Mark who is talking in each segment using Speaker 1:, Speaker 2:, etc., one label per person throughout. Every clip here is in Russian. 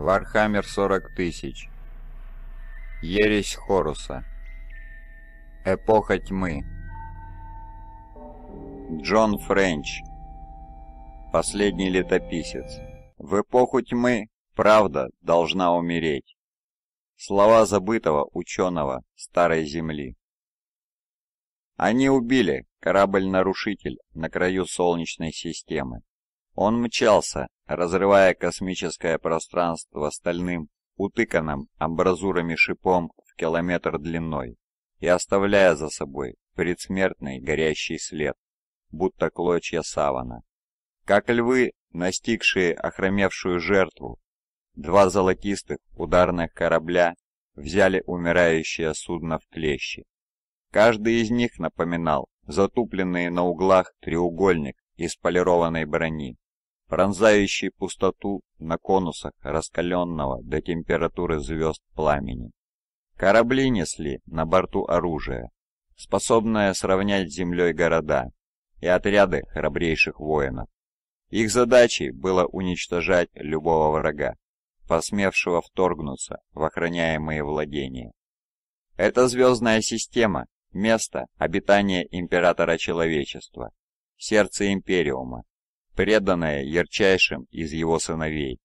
Speaker 1: Вархаммер 40 тысяч. Ересь Хоруса. Эпоха тьмы. Джон Френч. Последний летописец. В эпоху тьмы правда должна умереть. Слова забытого ученого Старой Земли. Они убили корабль-нарушитель на краю Солнечной системы. Он мчался, разрывая космическое пространство стальным, утыканным амбразурами шипом в километр длиной и оставляя за собой предсмертный горящий след, будто клочья савана. Как львы, настигшие охромевшую жертву, два золотистых ударных корабля взяли умирающее судно в клещи. Каждый из них напоминал затупленный на углах треугольник из полированной брони, пронзающий пустоту на конусах раскаленного до температуры звезд пламени. Корабли несли на борту оружие, способное сравнять с землей города, и отряды храбрейших воинов. Их задачей было уничтожать любого врага, посмевшего вторгнуться в охраняемые владения. Эта звездная система – место обитания императора человечества, сердце Империума, преданное ярчайшим из его сыновей.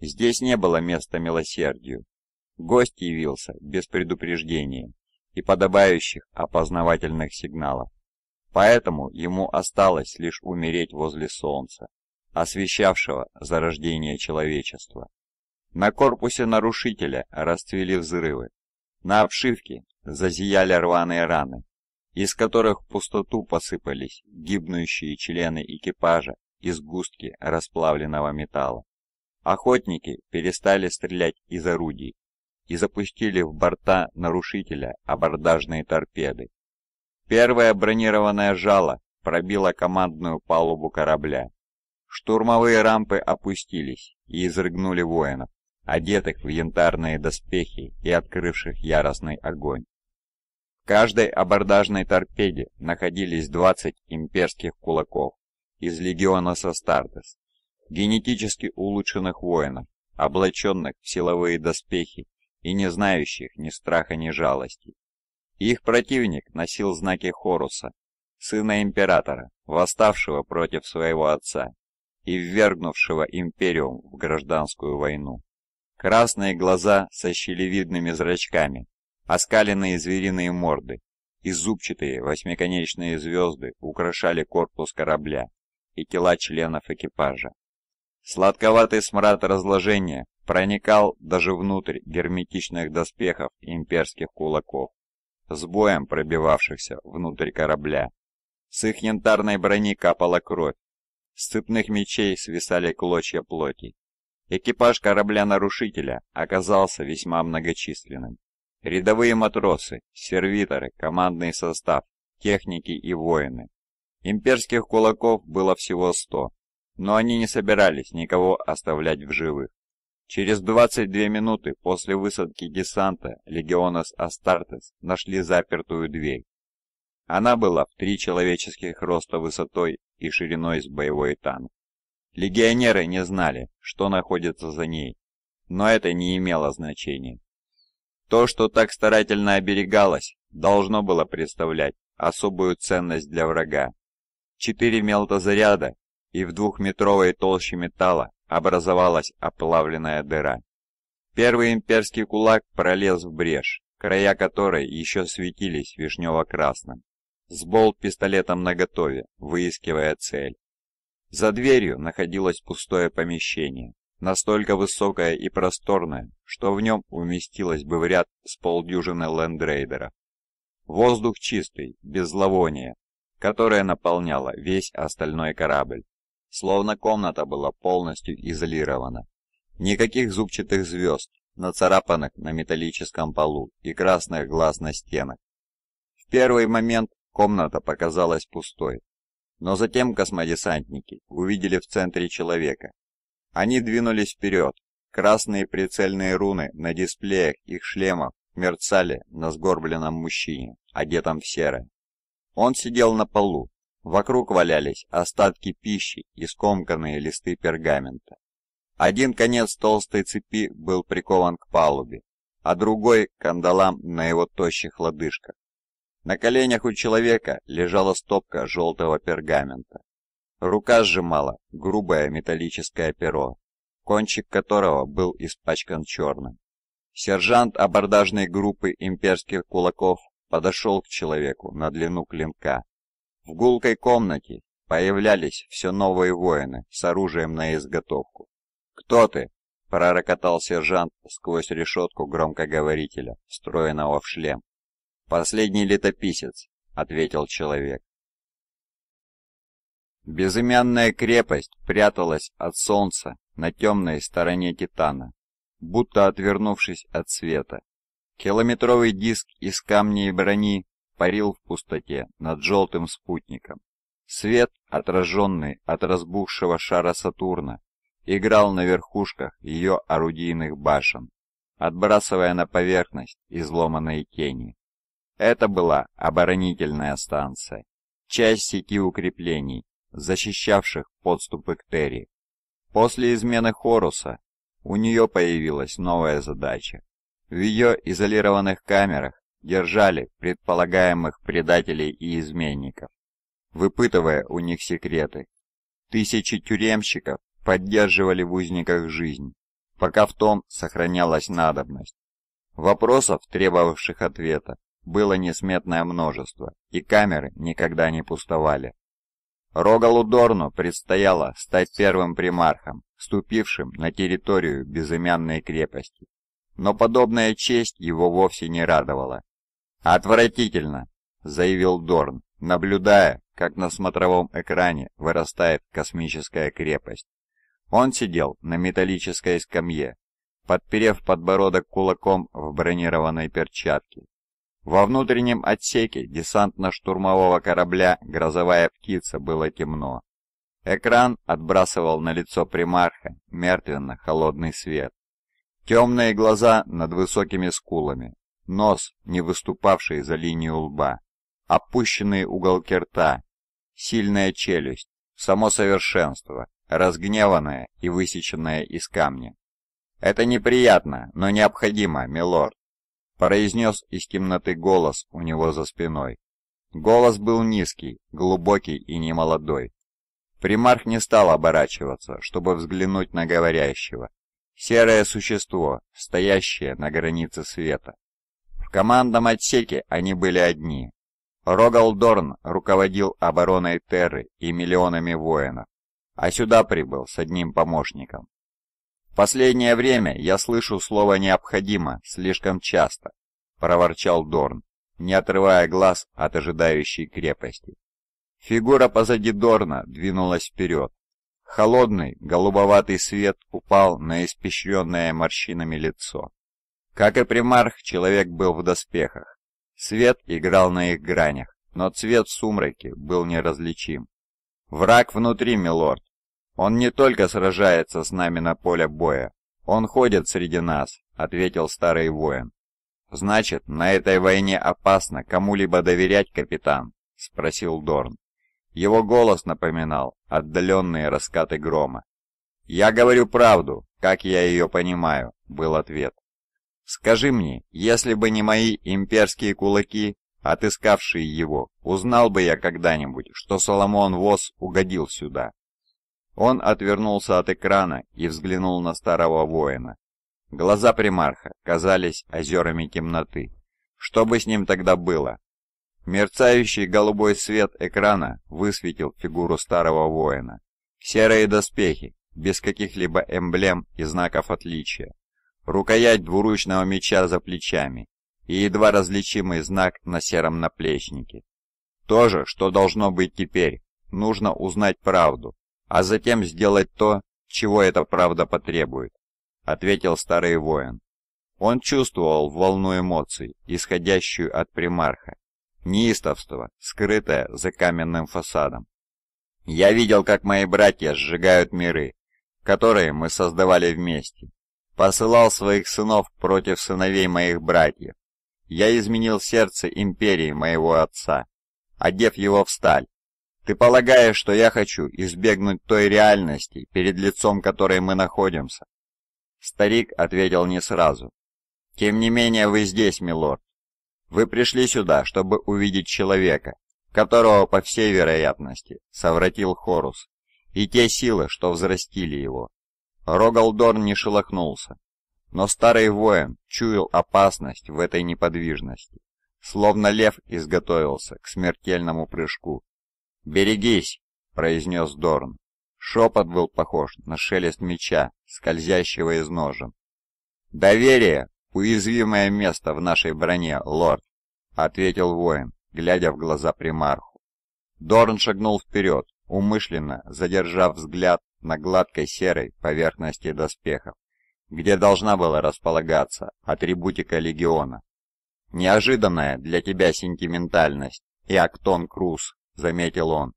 Speaker 1: Здесь не было места милосердию. Гость явился без предупреждения и подобающих опознавательных сигналов. Поэтому ему осталось лишь умереть возле солнца, освещавшего зарождение человечества. На корпусе нарушителя расцвели взрывы. На обшивке зазияли рваные раны, из которых в пустоту посыпались гибнущие члены экипажа и сгустки расплавленного металла. Охотники перестали стрелять из орудий и запустили в борта нарушителя абордажные торпеды. Первое бронированное жало пробило командную палубу корабля. Штурмовые рампы опустились и изрыгнули воинов, одетых в янтарные доспехи и открывших яростный огонь. В каждой абордажной торпеде находились 20 имперских кулаков из легиона Састартес, генетически улучшенных воинов, облаченных в силовые доспехи и не знающих ни страха, ни жалости. Их противник носил знаки Хоруса, сына императора, восставшего против своего отца и ввергнувшего империум в гражданскую войну. Красные глаза со щелевидными зрачками, оскаленные звериные морды и зубчатые восьмиконечные звезды украшали корпус корабля, и тела членов экипажа. Сладковатый смрад разложения проникал даже внутрь герметичных доспехов имперских кулаков, с боем пробивавшихся внутрь корабля. С их янтарной брони капала кровь, с цепных мечей свисали клочья плоти. Экипаж корабля-нарушителя оказался весьма многочисленным. Рядовые матросы, сервиторы, командный состав, техники и воины. Имперских кулаков было всего сто, но они не собирались никого оставлять в живых. Через 22 минуты после высадки десанта легиона с Астартес нашли запертую дверь. Она была в три человеческих роста высотой и шириной с боевой танк. Легионеры не знали, что находится за ней, но это не имело значения. То, что так старательно оберегалось, должно было представлять особую ценность для врага. Четыре мелтозаряда, и в двухметровой толще металла образовалась оплавленная дыра. Первый имперский кулак пролез в брешь, края которой еще светились вишнево-красным. Сбол пистолетом наготове, выискивая цель. За дверью находилось пустое помещение, настолько высокое и просторное, что в нем уместилось бы в ряд с полдюжины лендрейдеров. Воздух чистый, без зловония, которая наполняла весь остальной корабль. Словно комната была полностью изолирована. Никаких зубчатых звезд, нацарапанных на металлическом полу и красных глаз на стенах. В первый момент комната показалась пустой, но затем космодесантники увидели в центре человека. Они двинулись вперед, красные прицельные руны на дисплеях их шлемов мерцали на сгорбленном мужчине, одетом в серое. Он сидел на полу. Вокруг валялись остатки пищи и скомканные листы пергамента. Один конец толстой цепи был прикован к палубе, а другой — к кандалам на его тощих лодыжках. На коленях у человека лежала стопка желтого пергамента. Рука сжимала грубое металлическое перо, кончик которого был испачкан черным. Сержант абордажной группы имперских кулаков подошел к человеку на длину клинка. В гулкой комнате появлялись все новые воины с оружием на изготовку. «Кто ты?» — пророкотал сержант сквозь решетку громкоговорителя, встроенного в шлем. «Последний летописец», — ответил человек. Безымянная крепость пряталась от солнца на темной стороне Титана, будто отвернувшись от света. Километровый диск из камней брони парил в пустоте над желтым спутником. Свет, отраженный от разбухшего шара Сатурна, играл на верхушках ее орудийных башен, отбрасывая на поверхность изломанные тени. Это была оборонительная станция, часть сети укреплений, защищавших подступы к Терри. После измены Хоруса у нее появилась новая задача в ее изолированных камерах держали предполагаемых предателей и изменников, выпытывая у них секреты. Тысячи тюремщиков поддерживали в узниках жизнь, пока в том сохранялась надобность. Вопросов, требовавших ответа, было несметное множество, и камеры никогда не пустовали. Рогалу Дорну предстояло стать первым примархом, ступившим на территорию безымянной крепости но подобная честь его вовсе не радовала. «Отвратительно!» — заявил Дорн, наблюдая, как на смотровом экране вырастает космическая крепость. Он сидел на металлической скамье, подперев подбородок кулаком в бронированной перчатке. Во внутреннем отсеке десантно-штурмового корабля «Грозовая птица» было темно. Экран отбрасывал на лицо примарха мертвенно-холодный свет. Темные глаза над высокими скулами, нос, не выступавший за линию лба, опущенные уголки рта, сильная челюсть, само совершенство, разгневанное и высеченное из камня. «Это неприятно, но необходимо, милорд», — произнес из темноты голос у него за спиной. Голос был низкий, глубокий и немолодой. Примарх не стал оборачиваться, чтобы взглянуть на говорящего, Серое существо, стоящее на границе света. В командном отсеке они были одни. Рогал Дорн руководил обороной Терры и миллионами воинов, а сюда прибыл с одним помощником. «В последнее время я слышу слово «необходимо» слишком часто», — проворчал Дорн, не отрывая глаз от ожидающей крепости. Фигура позади Дорна двинулась вперед, Холодный, голубоватый свет упал на испещренное морщинами лицо. Как и примарх, человек был в доспехах. Свет играл на их гранях, но цвет сумраки был неразличим. «Враг внутри, милорд. Он не только сражается с нами на поле боя, он ходит среди нас», — ответил старый воин. «Значит, на этой войне опасно кому-либо доверять, капитан?» — спросил Дорн. Его голос напоминал отдаленные раскаты грома. «Я говорю правду, как я ее понимаю», — был ответ. «Скажи мне, если бы не мои имперские кулаки, отыскавшие его, узнал бы я когда-нибудь, что Соломон Вос угодил сюда?» Он отвернулся от экрана и взглянул на старого воина. Глаза примарха казались озерами темноты. Что бы с ним тогда было, Мерцающий голубой свет экрана высветил фигуру старого воина. Серые доспехи, без каких-либо эмблем и знаков отличия. Рукоять двуручного меча за плечами и едва различимый знак на сером наплечнике. То же, что должно быть теперь, нужно узнать правду, а затем сделать то, чего эта правда потребует, ответил старый воин. Он чувствовал волну эмоций, исходящую от примарха, неистовство, скрытое за каменным фасадом. Я видел, как мои братья сжигают миры, которые мы создавали вместе. Посылал своих сынов против сыновей моих братьев. Я изменил сердце империи моего отца, одев его в сталь. Ты полагаешь, что я хочу избегнуть той реальности, перед лицом которой мы находимся?» Старик ответил не сразу. «Тем не менее вы здесь, милорд. Вы пришли сюда, чтобы увидеть человека, которого, по всей вероятности, совратил Хорус, и те силы, что взрастили его. Рогалдорн не шелохнулся, но старый воин чуял опасность в этой неподвижности, словно лев изготовился к смертельному прыжку. «Берегись!» — произнес Дорн. Шепот был похож на шелест меча, скользящего из ножен. «Доверие!» «Уязвимое место в нашей броне, лорд», — ответил воин, глядя в глаза примарху. Дорн шагнул вперед, умышленно задержав взгляд на гладкой серой поверхности доспехов, где должна была располагаться атрибутика легиона. «Неожиданная для тебя сентиментальность, и Актон Круз», — заметил он.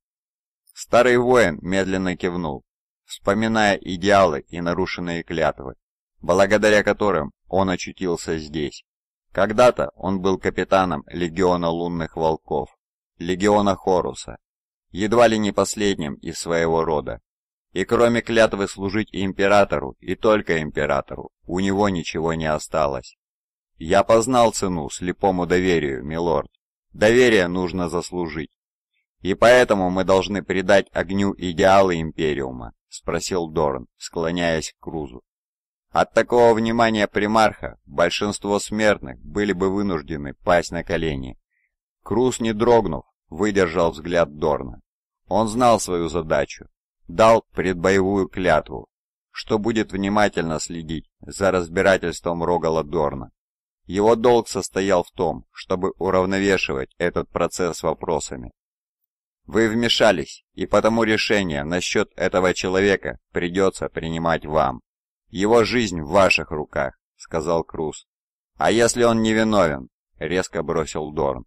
Speaker 1: Старый воин медленно кивнул, вспоминая идеалы и нарушенные клятвы, благодаря которым он очутился здесь. Когда-то он был капитаном легиона лунных волков, легиона Хоруса, едва ли не последним из своего рода. И кроме клятвы служить императору, и только императору, у него ничего не осталось. Я познал цену слепому доверию, милорд. Доверие нужно заслужить. И поэтому мы должны предать огню идеалы Империума, спросил Дорн, склоняясь к Крузу. От такого внимания примарха большинство смертных были бы вынуждены пасть на колени. Крус, не дрогнув, выдержал взгляд Дорна. Он знал свою задачу, дал предбоевую клятву, что будет внимательно следить за разбирательством Рогала Дорна. Его долг состоял в том, чтобы уравновешивать этот процесс вопросами. Вы вмешались, и потому решение насчет этого человека придется принимать вам. «Его жизнь в ваших руках», — сказал Круз. «А если он невиновен?» — резко бросил Дорн.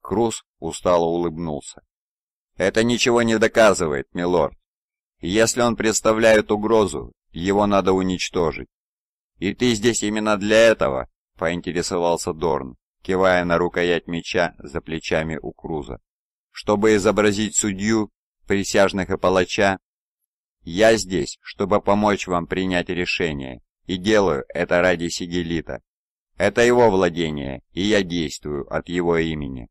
Speaker 1: Круз устало улыбнулся. «Это ничего не доказывает, милорд. Если он представляет угрозу, его надо уничтожить». «И ты здесь именно для этого?» — поинтересовался Дорн, кивая на рукоять меча за плечами у Круза. «Чтобы изобразить судью, присяжных и палача, я здесь, чтобы помочь вам принять решение, и делаю это ради Сигелита. Это его владение, и я действую от его имени».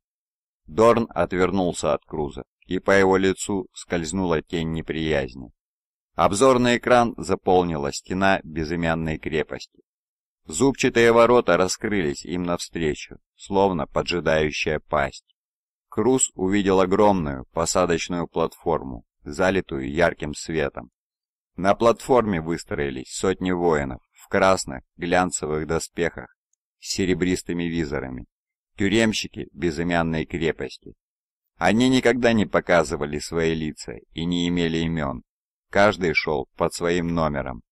Speaker 1: Дорн отвернулся от Круза, и по его лицу скользнула тень неприязни. Обзорный экран заполнила стена безымянной крепости. Зубчатые ворота раскрылись им навстречу, словно поджидающая пасть. Круз увидел огромную посадочную платформу, залитую ярким светом. На платформе выстроились сотни воинов в красных глянцевых доспехах с серебристыми визорами, тюремщики безымянной крепости. Они никогда не показывали свои лица и не имели имен. Каждый шел под своим номером.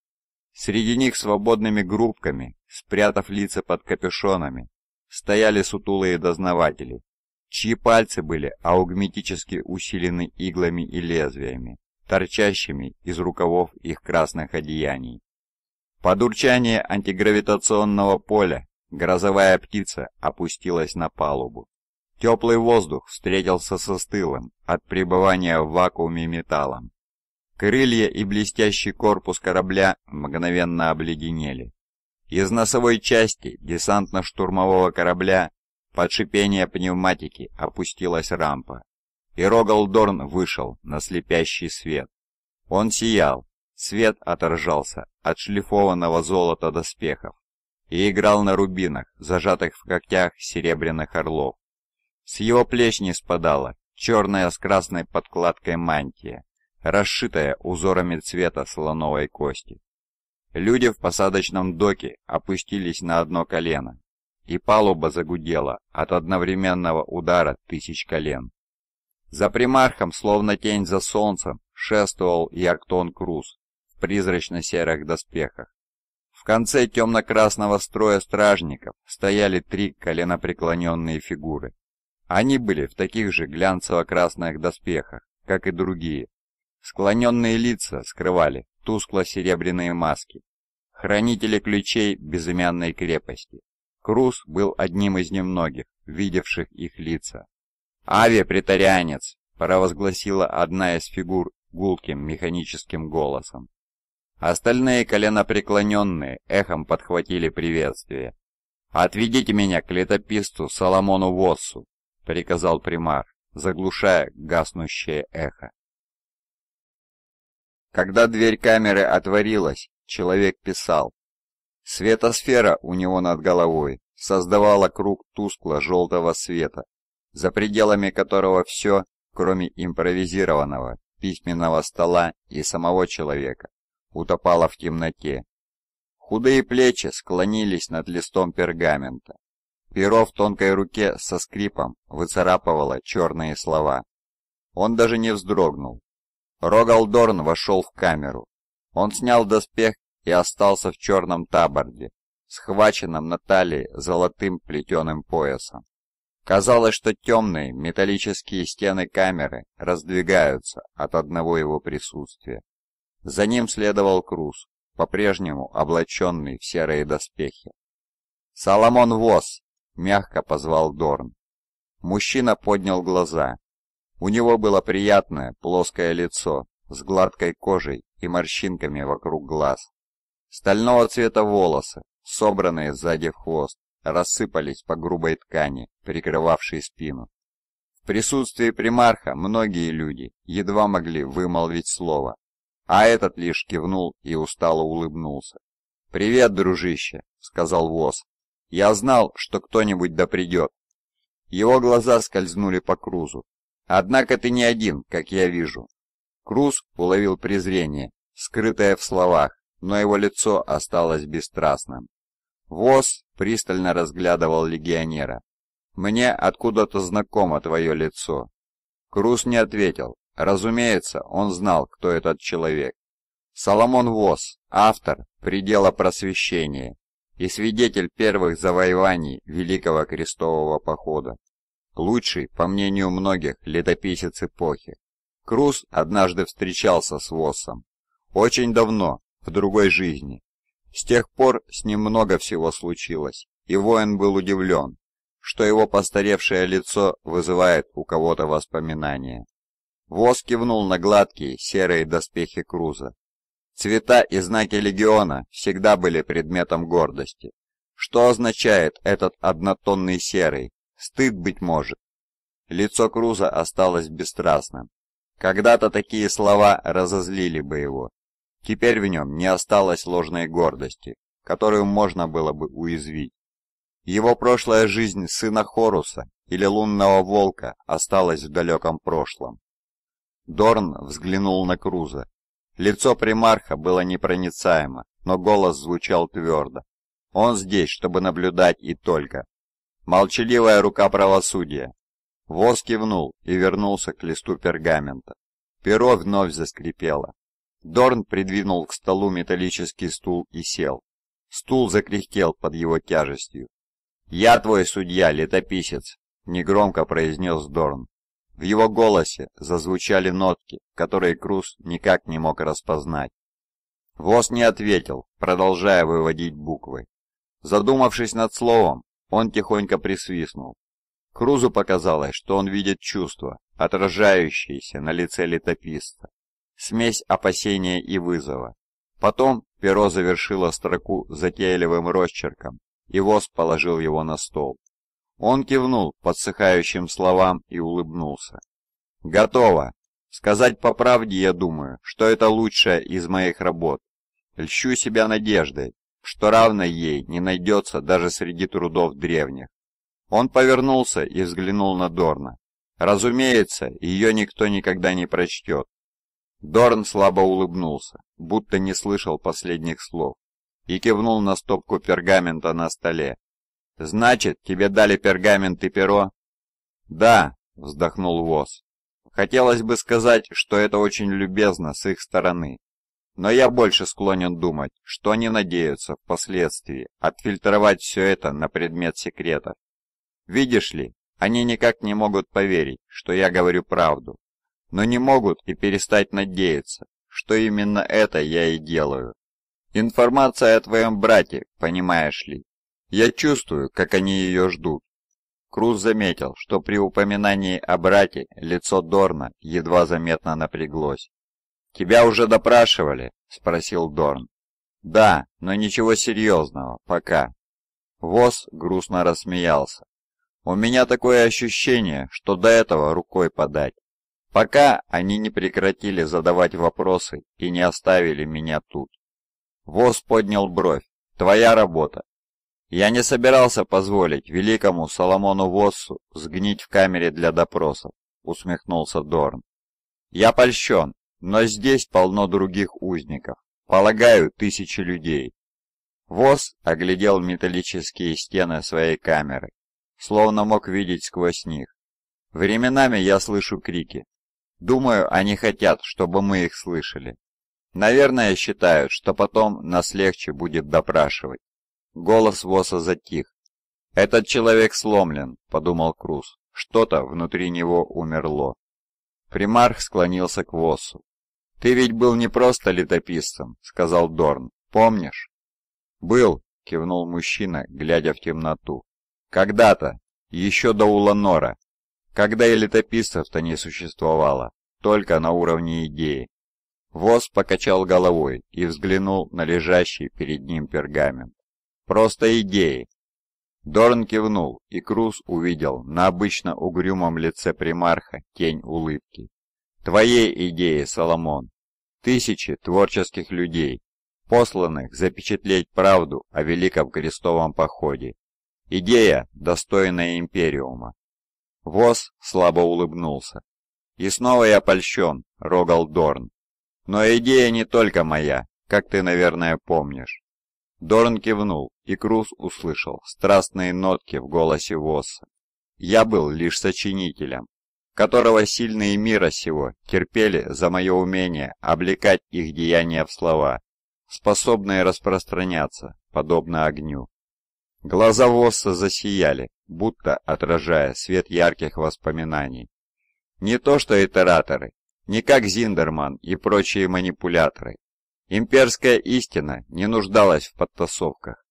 Speaker 1: Среди них свободными группками, спрятав лица под капюшонами, стояли сутулые дознаватели чьи пальцы были аугметически усилены иглами и лезвиями, торчащими из рукавов их красных одеяний. Под урчание антигравитационного поля грозовая птица опустилась на палубу. Теплый воздух встретился со стылым от пребывания в вакууме металлом. Крылья и блестящий корпус корабля мгновенно обледенели. Из носовой части десантно-штурмового корабля под шипение пневматики опустилась рампа, и Рогалдорн вышел на слепящий свет. Он сиял, свет отражался от шлифованного золота доспехов и играл на рубинах, зажатых в когтях серебряных орлов. С его плеч не спадала черная с красной подкладкой мантия, расшитая узорами цвета слоновой кости. Люди в посадочном доке опустились на одно колено и палуба загудела от одновременного удара тысяч колен. За примархом, словно тень за солнцем, шествовал Ярктон Круз в призрачно-серых доспехах. В конце темно-красного строя стражников стояли три коленопреклоненные фигуры. Они были в таких же глянцево-красных доспехах, как и другие. Склоненные лица скрывали тускло-серебряные маски, хранители ключей безымянной крепости, Круз был одним из немногих, видевших их лица. «Ави, притарианец!» – провозгласила одна из фигур гулким механическим голосом. Остальные коленопреклоненные эхом подхватили приветствие. «Отведите меня к летописцу Соломону Воссу!» — приказал примар, заглушая гаснущее эхо. Когда дверь камеры отворилась, человек писал, Светосфера у него над головой создавала круг тускло-желтого света, за пределами которого все, кроме импровизированного письменного стола и самого человека, утопало в темноте. Худые плечи склонились над листом пергамента. Перо в тонкой руке со скрипом выцарапывало черные слова. Он даже не вздрогнул. Рогалдорн вошел в камеру. Он снял доспех и остался в черном таборде, схваченном на талии золотым плетеным поясом. Казалось, что темные металлические стены камеры раздвигаются от одного его присутствия. За ним следовал Круз, по-прежнему облаченный в серые доспехи. «Соломон Вос!» — мягко позвал Дорн. Мужчина поднял глаза. У него было приятное плоское лицо с гладкой кожей и морщинками вокруг глаз. Стального цвета волосы, собранные сзади в хвост, рассыпались по грубой ткани, прикрывавшей спину. В присутствии примарха многие люди едва могли вымолвить слово, а этот лишь кивнул и устало улыбнулся. «Привет, дружище», — сказал Воз. «Я знал, что кто-нибудь да придет». Его глаза скользнули по Крузу. «Однако ты не один, как я вижу». Круз уловил презрение, скрытое в словах, но его лицо осталось бесстрастным. Вос пристально разглядывал легионера. «Мне откуда-то знакомо твое лицо». Крус не ответил. Разумеется, он знал, кто этот человек. Соломон Вос, автор «Предела просвещения» и свидетель первых завоеваний Великого Крестового Похода. Лучший, по мнению многих, летописец эпохи. Крус однажды встречался с Восом Очень давно, в другой жизни. С тех пор с ним много всего случилось, и воин был удивлен, что его постаревшее лицо вызывает у кого-то воспоминания. Воз кивнул на гладкие серые доспехи Круза. Цвета и знаки легиона всегда были предметом гордости. Что означает этот однотонный серый? Стыд, быть может. Лицо Круза осталось бесстрастным. Когда-то такие слова разозлили бы его, Теперь в нем не осталось ложной гордости, которую можно было бы уязвить. Его прошлая жизнь сына Хоруса или лунного волка осталась в далеком прошлом. Дорн взглянул на Круза. Лицо примарха было непроницаемо, но голос звучал твердо. Он здесь, чтобы наблюдать и только. Молчаливая рука правосудия. Воз кивнул и вернулся к листу пергамента. Перо вновь заскрипело. Дорн придвинул к столу металлический стул и сел. Стул закряхтел под его тяжестью. «Я твой судья, летописец», — негромко произнес Дорн. В его голосе зазвучали нотки, которые Круз никак не мог распознать. Вос не ответил, продолжая выводить буквы. Задумавшись над словом, он тихонько присвистнул. Крузу показалось, что он видит чувства, отражающиеся на лице летописца смесь опасения и вызова. Потом перо завершило строку затейливым росчерком, и Вос положил его на стол. Он кивнул подсыхающим словам и улыбнулся. «Готово! Сказать по правде, я думаю, что это лучшее из моих работ. Льщу себя надеждой, что равной ей не найдется даже среди трудов древних». Он повернулся и взглянул на Дорна. «Разумеется, ее никто никогда не прочтет. Дорн слабо улыбнулся, будто не слышал последних слов, и кивнул на стопку пергамента на столе. «Значит, тебе дали пергамент и перо?» «Да», — вздохнул Воз. «Хотелось бы сказать, что это очень любезно с их стороны, но я больше склонен думать, что они надеются впоследствии отфильтровать все это на предмет секретов. Видишь ли, они никак не могут поверить, что я говорю правду, но не могут и перестать надеяться, что именно это я и делаю. Информация о твоем брате, понимаешь ли. Я чувствую, как они ее ждут. Круз заметил, что при упоминании о брате лицо Дорна едва заметно напряглось. «Тебя уже допрашивали?» – спросил Дорн. «Да, но ничего серьезного, пока». Воз грустно рассмеялся. «У меня такое ощущение, что до этого рукой подать пока они не прекратили задавать вопросы и не оставили меня тут. Вос поднял бровь. «Твоя работа». Я не собирался позволить великому Соломону Воссу сгнить в камере для допросов, усмехнулся Дорн. Я польщен, но здесь полно других узников, полагаю, тысячи людей. Восс оглядел металлические стены своей камеры, словно мог видеть сквозь них. Временами я слышу крики, Думаю, они хотят, чтобы мы их слышали. Наверное, считают, что потом нас легче будет допрашивать. Голос Восса затих. «Этот человек сломлен», — подумал Круз. «Что-то внутри него умерло». Примарх склонился к Воссу. «Ты ведь был не просто летописцем», — сказал Дорн. «Помнишь?» «Был», — кивнул мужчина, глядя в темноту. «Когда-то, еще до Уланора, когда и летописцев-то не существовало, только на уровне идеи. Вос покачал головой и взглянул на лежащий перед ним пергамент. «Просто идеи!» Дорн кивнул, и Круз увидел на обычно угрюмом лице примарха тень улыбки. «Твоей идеи, Соломон! Тысячи творческих людей, посланных запечатлеть правду о Великом Крестовом Походе. Идея, достойная Империума!» Воз слабо улыбнулся. «И снова я польщен, Рогал Дорн. Но идея не только моя, как ты, наверное, помнишь». Дорн кивнул, и Круз услышал страстные нотки в голосе Восса. «Я был лишь сочинителем, которого сильные мира сего терпели за мое умение облекать их деяния в слова, способные распространяться, подобно огню. Глаза Восса засияли, будто отражая свет ярких воспоминаний. Не то что итераторы, не как Зиндерман и прочие манипуляторы. Имперская истина не нуждалась в подтасовках.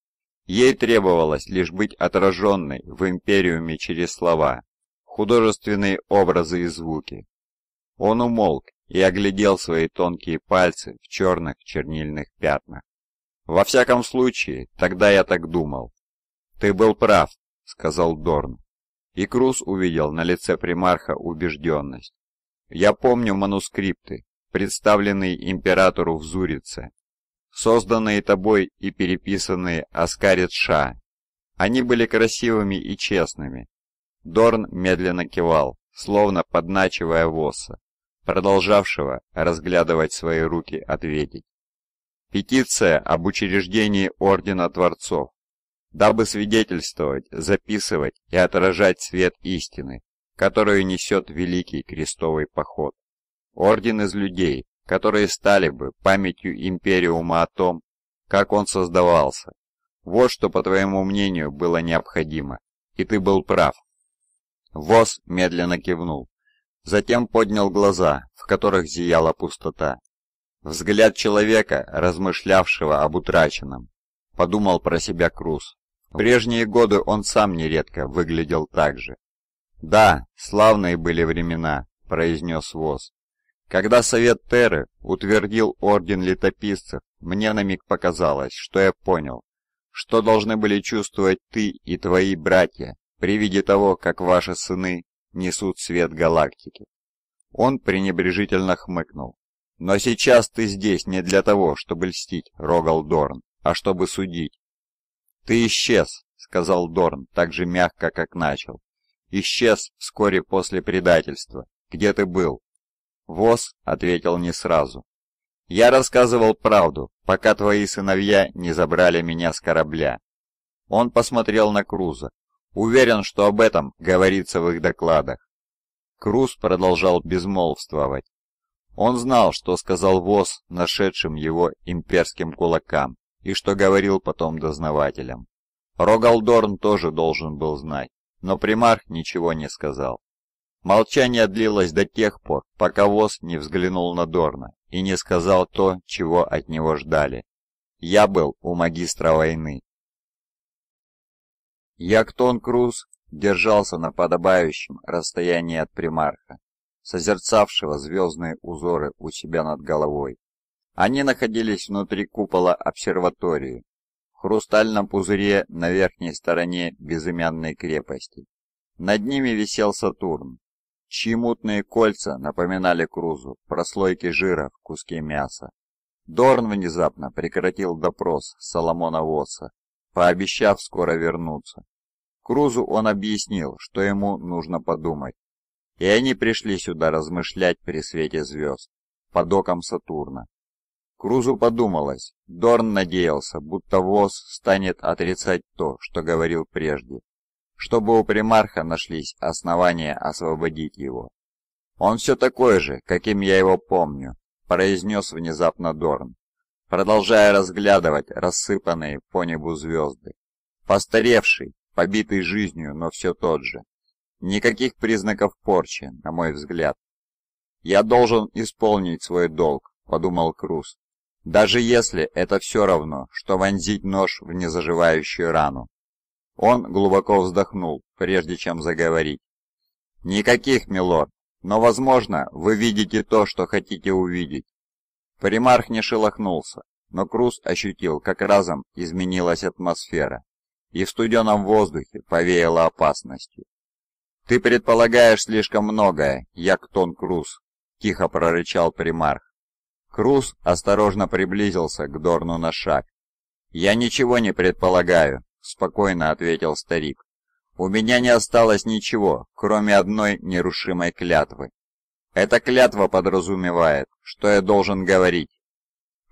Speaker 1: Ей требовалось лишь быть отраженной в империуме через слова, художественные образы и звуки. Он умолк и оглядел свои тонкие пальцы в черных чернильных пятнах. Во всяком случае, тогда я так думал. «Ты был прав», — сказал Дорн. И Круз увидел на лице примарха убежденность. «Я помню манускрипты, представленные императору в Зурице, созданные тобой и переписанные Аскарет-Ша. Они были красивыми и честными». Дорн медленно кивал, словно подначивая Восса, продолжавшего разглядывать свои руки ответить. Петиция об учреждении Ордена Творцов дабы свидетельствовать, записывать и отражать свет истины, которую несет Великий Крестовый Поход. Орден из людей, которые стали бы памятью Империума о том, как он создавался. Вот что, по твоему мнению, было необходимо, и ты был прав. Воз медленно кивнул, затем поднял глаза, в которых зияла пустота. Взгляд человека, размышлявшего об утраченном, подумал про себя Круз. В прежние годы он сам нередко выглядел так же. «Да, славные были времена», — произнес Воз. Когда Совет Терры утвердил Орден Летописцев, мне на миг показалось, что я понял, что должны были чувствовать ты и твои братья при виде того, как ваши сыны несут свет галактики. Он пренебрежительно хмыкнул. «Но сейчас ты здесь не для того, чтобы льстить, рогал Дорн, а чтобы судить. «Ты исчез», — сказал Дорн так же мягко, как начал. «Исчез вскоре после предательства. Где ты был?» Вос ответил не сразу. «Я рассказывал правду, пока твои сыновья не забрали меня с корабля». Он посмотрел на Круза. «Уверен, что об этом говорится в их докладах». Круз продолжал безмолвствовать. Он знал, что сказал Вос нашедшим его имперским кулакам и что говорил потом дознавателям. Рогалдорн тоже должен был знать, но примарх ничего не сказал. Молчание длилось до тех пор, пока Вос не взглянул на Дорна и не сказал то, чего от него ждали. «Я был у магистра войны». Яктон Круз держался на подобающем расстоянии от примарха, созерцавшего звездные узоры у себя над головой. Они находились внутри купола обсерватории, в хрустальном пузыре на верхней стороне безымянной крепости. Над ними висел Сатурн, чьи мутные кольца напоминали Крузу прослойки жира в куске мяса. Дорн внезапно прекратил допрос Соломона Восса, пообещав скоро вернуться. Крузу он объяснил, что ему нужно подумать. И они пришли сюда размышлять при свете звезд, под оком Сатурна, Крузу подумалось, Дорн надеялся, будто Воз станет отрицать то, что говорил прежде, чтобы у примарха нашлись основания освободить его. «Он все такой же, каким я его помню», — произнес внезапно Дорн, продолжая разглядывать рассыпанные по небу звезды. «Постаревший, побитый жизнью, но все тот же. Никаких признаков порчи, на мой взгляд». «Я должен исполнить свой долг», — подумал Круз, даже если это все равно, что вонзить нож в незаживающую рану. Он глубоко вздохнул, прежде чем заговорить. «Никаких, милор, но, возможно, вы видите то, что хотите увидеть». Примарх не шелохнулся, но Круз ощутил, как разом изменилась атмосфера, и в студеном воздухе повеяло опасностью. «Ты предполагаешь слишком многое, Яктон Круз», — тихо прорычал примарх. Круз осторожно приблизился к Дорну на шаг. «Я ничего не предполагаю», — спокойно ответил старик. «У меня не осталось ничего, кроме одной нерушимой клятвы. Эта клятва подразумевает, что я должен говорить».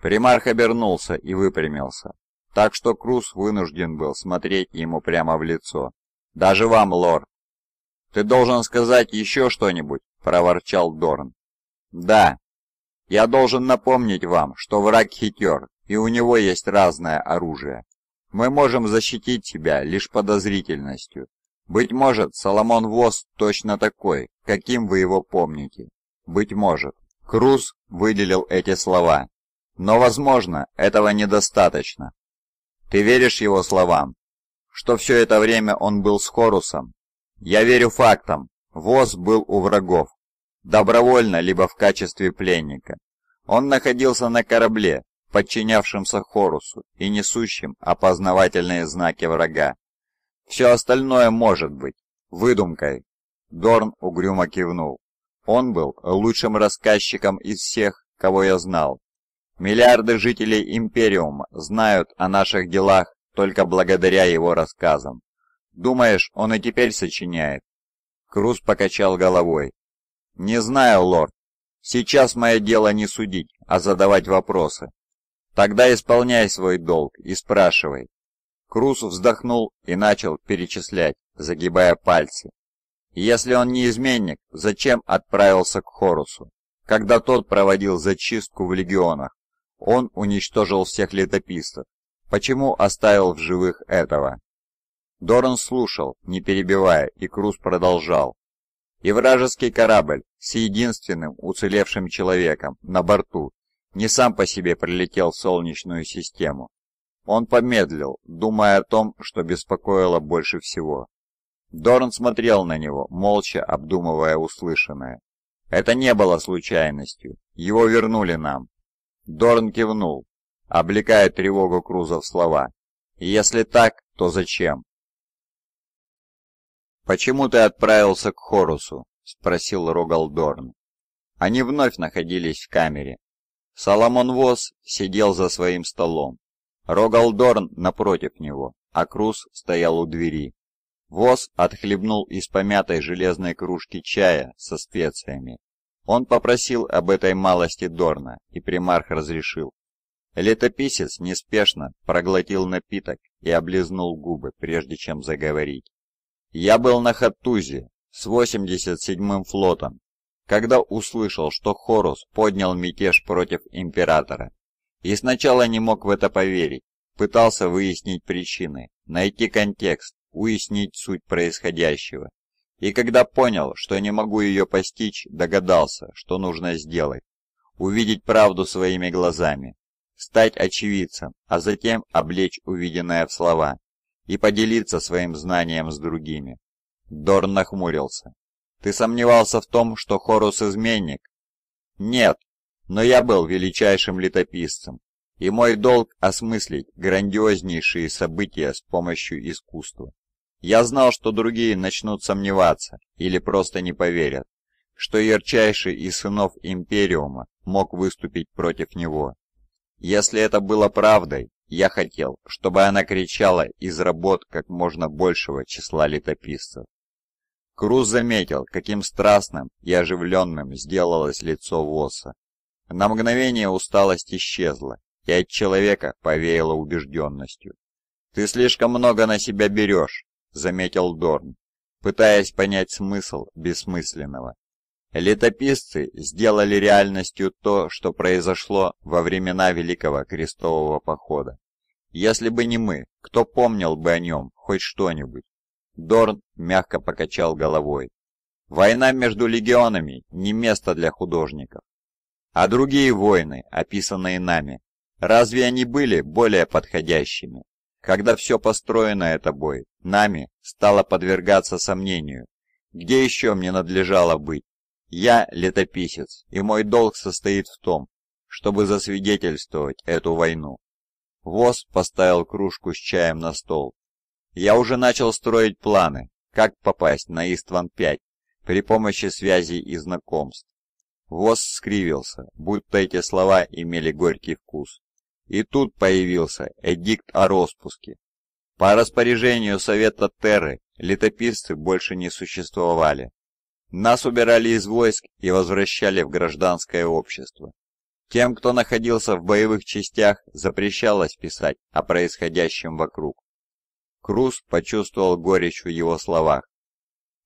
Speaker 1: Примарх обернулся и выпрямился, так что Круз вынужден был смотреть ему прямо в лицо. «Даже вам, лорд!» «Ты должен сказать еще что-нибудь», — проворчал Дорн. «Да, я должен напомнить вам, что враг хитер, и у него есть разное оружие. Мы можем защитить тебя лишь подозрительностью. Быть может, Соломон Вост точно такой, каким вы его помните. Быть может. Круз выделил эти слова. Но, возможно, этого недостаточно. Ты веришь его словам? Что все это время он был с Хорусом? Я верю фактам. Воз был у врагов, добровольно либо в качестве пленника. Он находился на корабле, подчинявшемся Хорусу и несущем опознавательные знаки врага. Все остальное может быть выдумкой. Дорн угрюмо кивнул. Он был лучшим рассказчиком из всех, кого я знал. Миллиарды жителей Империума знают о наших делах только благодаря его рассказам. Думаешь, он и теперь сочиняет? Круз покачал головой. «Не знаю, лорд. Сейчас мое дело не судить, а задавать вопросы. Тогда исполняй свой долг и спрашивай». Крус вздохнул и начал перечислять, загибая пальцы. Если он не изменник, зачем отправился к Хорусу? Когда тот проводил зачистку в легионах, он уничтожил всех летописцев. Почему оставил в живых этого? Доран слушал, не перебивая, и Крус продолжал и вражеский корабль с единственным уцелевшим человеком на борту не сам по себе прилетел в Солнечную систему. Он помедлил, думая о том, что беспокоило больше всего. Дорн смотрел на него, молча обдумывая услышанное. Это не было случайностью. Его вернули нам. Дорн кивнул, облекая тревогу Крузов слова. «Если так, то зачем?» «Почему ты отправился к Хорусу?» — спросил Рогалдорн. Они вновь находились в камере. Соломон Вос сидел за своим столом. Рогалдорн напротив него, а Крус стоял у двери. Вос отхлебнул из помятой железной кружки чая со специями. Он попросил об этой малости Дорна, и примарх разрешил. Летописец неспешно проглотил напиток и облизнул губы, прежде чем заговорить. Я был на Хаттузе с 87-м флотом, когда услышал, что Хорус поднял мятеж против Императора. И сначала не мог в это поверить, пытался выяснить причины, найти контекст, уяснить суть происходящего. И когда понял, что не могу ее постичь, догадался, что нужно сделать. Увидеть правду своими глазами, стать очевидцем, а затем облечь увиденное в слова и поделиться своим знанием с другими. Дорн нахмурился. «Ты сомневался в том, что Хорус изменник?» «Нет, но я был величайшим летописцем, и мой долг — осмыслить грандиознейшие события с помощью искусства. Я знал, что другие начнут сомневаться или просто не поверят, что ярчайший из сынов Империума мог выступить против него. Если это было правдой, я хотел, чтобы она кричала из работ как можно большего числа летописцев. Круз заметил, каким страстным и оживленным сделалось лицо Восса. На мгновение усталость исчезла, и от человека повеяло убежденностью. «Ты слишком много на себя берешь», — заметил Дорн, пытаясь понять смысл бессмысленного. Летописцы сделали реальностью то, что произошло во времена Великого Крестового Похода. Если бы не мы, кто помнил бы о нем хоть что-нибудь? Дорн мягко покачал головой. Война между легионами не место для художников. А другие войны, описанные нами, разве они были более подходящими? Когда все построенное тобой, нами, стало подвергаться сомнению, где еще мне надлежало быть? Я летописец, и мой долг состоит в том, чтобы засвидетельствовать эту войну. Вос поставил кружку с чаем на стол. Я уже начал строить планы, как попасть на Истван-5 при помощи связей и знакомств. Вос скривился, будто эти слова имели горький вкус. И тут появился эдикт о распуске. По распоряжению Совета Терры летописцы больше не существовали. Нас убирали из войск и возвращали в гражданское общество. Тем, кто находился в боевых частях, запрещалось писать о происходящем вокруг. Круз почувствовал горечь в его словах.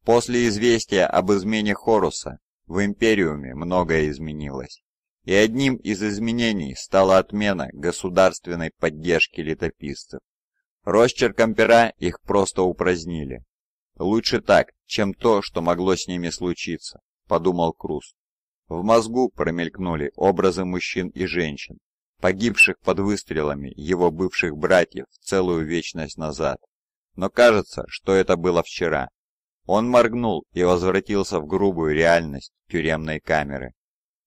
Speaker 1: После известия об измене Хоруса в Империуме многое изменилось. И одним из изменений стала отмена государственной поддержки летописцев. Росчерком пера их просто упразднили. Лучше так, чем то, что могло с ними случиться, подумал Круз. В мозгу промелькнули образы мужчин и женщин, погибших под выстрелами его бывших братьев целую вечность назад. Но кажется, что это было вчера. Он моргнул и возвратился в грубую реальность тюремной камеры.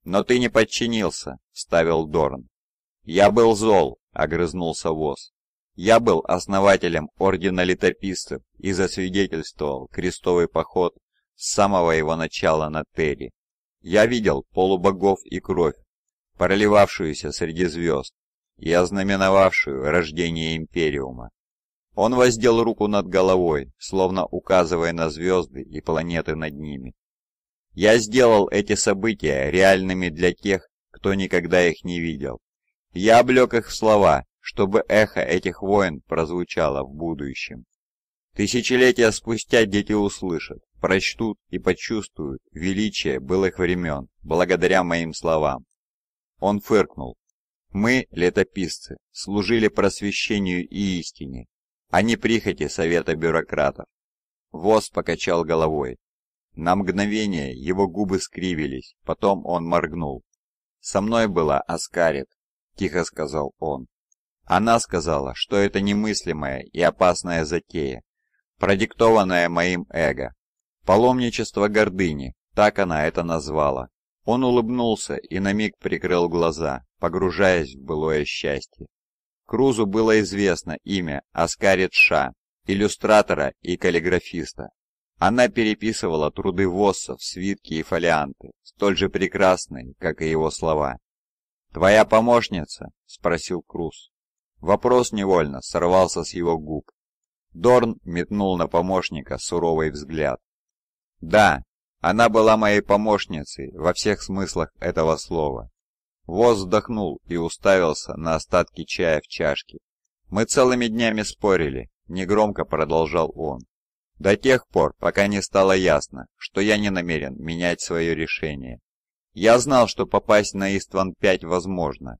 Speaker 1: «Но ты не подчинился», — вставил Дорн. «Я был зол», — огрызнулся Воз. Я был основателем Ордена Летописцев и засвидетельствовал крестовый поход с самого его начала на Терри. Я видел полубогов и кровь, проливавшуюся среди звезд и ознаменовавшую рождение Империума. Он воздел руку над головой, словно указывая на звезды и планеты над ними. Я сделал эти события реальными для тех, кто никогда их не видел. Я облег их в слова чтобы эхо этих войн прозвучало в будущем. Тысячелетия спустя дети услышат, прочтут и почувствуют величие былых времен, благодаря моим словам. Он фыркнул. Мы, летописцы, служили просвещению и истине, а не прихоти совета бюрократов. Воз покачал головой. На мгновение его губы скривились, потом он моргнул. «Со мной была Аскарит», — тихо сказал он. Она сказала, что это немыслимая и опасная затея, продиктованная моим эго. Паломничество гордыни, так она это назвала. Он улыбнулся и на миг прикрыл глаза, погружаясь в былое счастье. Крузу было известно имя Аскарит Ша, иллюстратора и каллиграфиста. Она переписывала труды Восса в свитки и фолианты, столь же прекрасные, как и его слова. «Твоя помощница?» – спросил Круз. Вопрос невольно сорвался с его губ. Дорн метнул на помощника суровый взгляд. «Да, она была моей помощницей во всех смыслах этого слова». Воз вздохнул и уставился на остатки чая в чашке. «Мы целыми днями спорили», — негромко продолжал он. «До тех пор, пока не стало ясно, что я не намерен менять свое решение. Я знал, что попасть на Истван-5 возможно,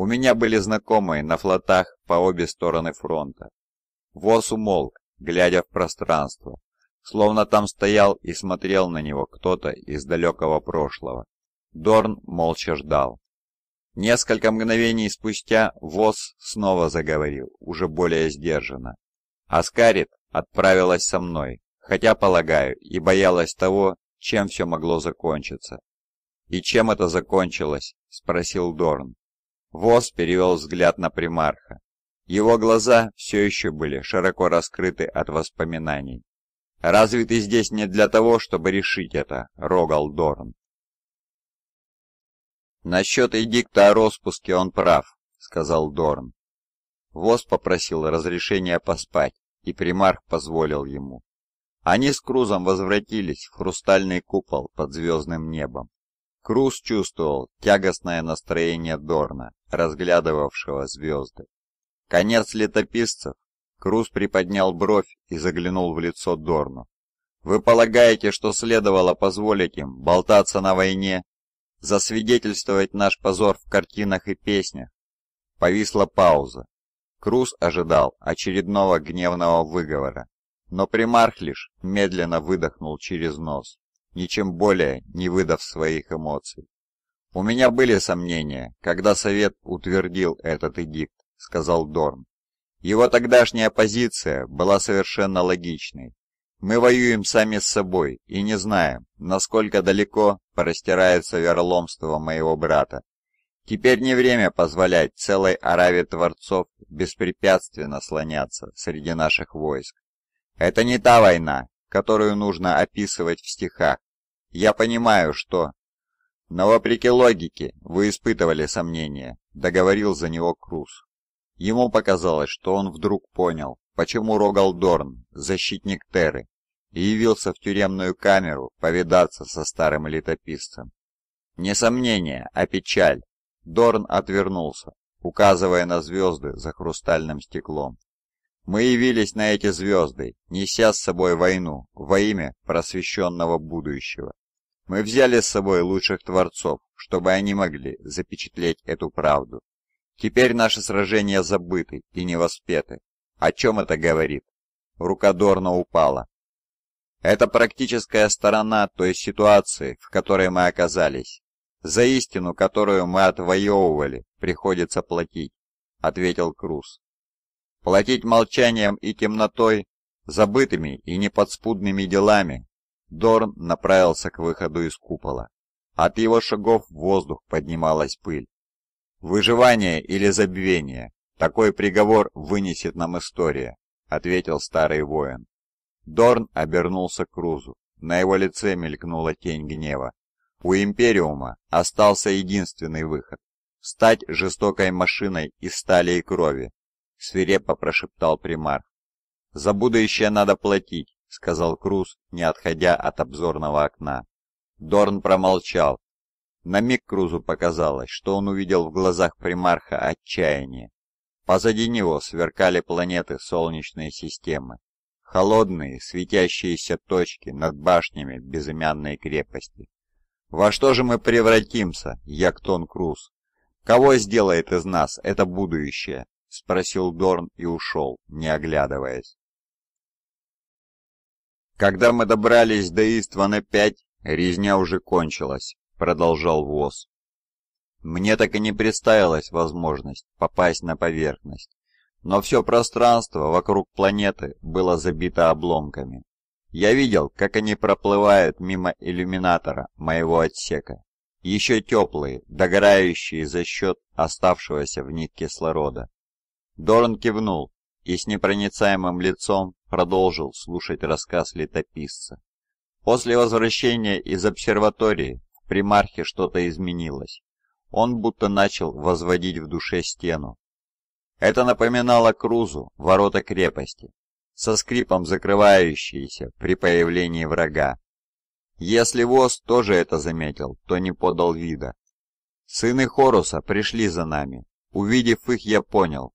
Speaker 1: у меня были знакомые на флотах по обе стороны фронта. Вос умолк, глядя в пространство, словно там стоял и смотрел на него кто-то из далекого прошлого. Дорн молча ждал. Несколько мгновений спустя Вос снова заговорил, уже более сдержанно. Аскарит отправилась со мной, хотя, полагаю, и боялась того, чем все могло закончиться. «И чем это закончилось?» – спросил Дорн. Воз перевел взгляд на примарха. Его глаза все еще были широко раскрыты от воспоминаний. «Разве ты здесь не для того, чтобы решить это, Рогал Дорн?» «Насчет эдикта о распуске он прав», — сказал Дорн. Воз попросил разрешения поспать, и примарх позволил ему. Они с Крузом возвратились в хрустальный купол под звездным небом. Круз чувствовал тягостное настроение Дорна, разглядывавшего звезды. Конец летописцев. Круз приподнял бровь и заглянул в лицо Дорну. «Вы полагаете, что следовало позволить им болтаться на войне, засвидетельствовать наш позор в картинах и песнях?» Повисла пауза. Круз ожидал очередного гневного выговора, но примарх лишь медленно выдохнул через нос ничем более не выдав своих эмоций. «У меня были сомнения, когда Совет утвердил этот эдикт», — сказал Дорм. «Его тогдашняя позиция была совершенно логичной. Мы воюем сами с собой и не знаем, насколько далеко простирается вероломство моего брата. Теперь не время позволять целой Араве Творцов беспрепятственно слоняться среди наших войск. Это не та война, которую нужно описывать в стихах. Я понимаю, что... Но вопреки логике вы испытывали сомнения, договорил за него Круз. Ему показалось, что он вдруг понял, почему рогал Дорн, защитник Терры, и явился в тюремную камеру повидаться со старым летописцем. Не сомнение, а печаль. Дорн отвернулся, указывая на звезды за хрустальным стеклом. Мы явились на эти звезды, неся с собой войну во имя просвещенного будущего. Мы взяли с собой лучших творцов, чтобы они могли запечатлеть эту правду. Теперь наши сражения забыты и не О чем это говорит? Рука Дорна упала. Это практическая сторона той ситуации, в которой мы оказались. За истину, которую мы отвоевывали, приходится платить, ответил Круз платить молчанием и темнотой, забытыми и неподспудными делами, Дорн направился к выходу из купола. От его шагов в воздух поднималась пыль. «Выживание или забвение? Такой приговор вынесет нам история», — ответил старый воин. Дорн обернулся к Рузу. На его лице мелькнула тень гнева. У Империума остался единственный выход — стать жестокой машиной из стали и крови, — свирепо прошептал примар. «За будущее надо платить», — сказал Круз, не отходя от обзорного окна. Дорн промолчал. На миг Крузу показалось, что он увидел в глазах примарха отчаяние. Позади него сверкали планеты Солнечной системы. Холодные, светящиеся точки над башнями безымянной крепости. «Во что же мы превратимся, Яктон Круз? Кого сделает из нас это будущее?» — спросил Дорн и ушел, не оглядываясь. «Когда мы добрались до Иствана-5, резня уже кончилась», — продолжал ВОЗ. «Мне так и не представилась возможность попасть на поверхность, но все пространство вокруг планеты было забито обломками. Я видел, как они проплывают мимо иллюминатора моего отсека, еще теплые, догорающие за счет оставшегося в них кислорода. Доран кивнул и с непроницаемым лицом продолжил слушать рассказ летописца. После возвращения из обсерватории в примархе что-то изменилось. Он будто начал возводить в душе стену. Это напоминало Крузу ворота крепости, со скрипом закрывающиеся при появлении врага. Если Вос тоже это заметил, то не подал вида. Сыны Хоруса пришли за нами. Увидев их, я понял,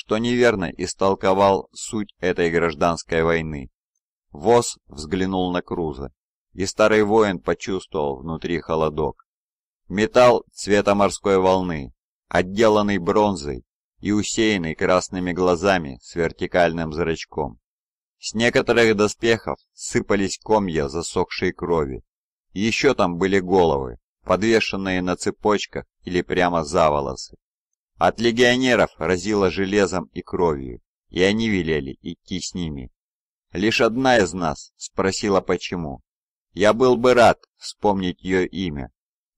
Speaker 1: что неверно истолковал суть этой гражданской войны. Воз взглянул на Круза, и старый воин почувствовал внутри холодок. Металл цвета морской волны, отделанный бронзой и усеянный красными глазами с вертикальным зрачком. С некоторых доспехов сыпались комья засохшей крови. Еще там были головы, подвешенные на цепочках или прямо за волосы. От легионеров разило железом и кровью, и они велели идти с ними. Лишь одна из нас спросила почему. Я был бы рад вспомнить ее имя,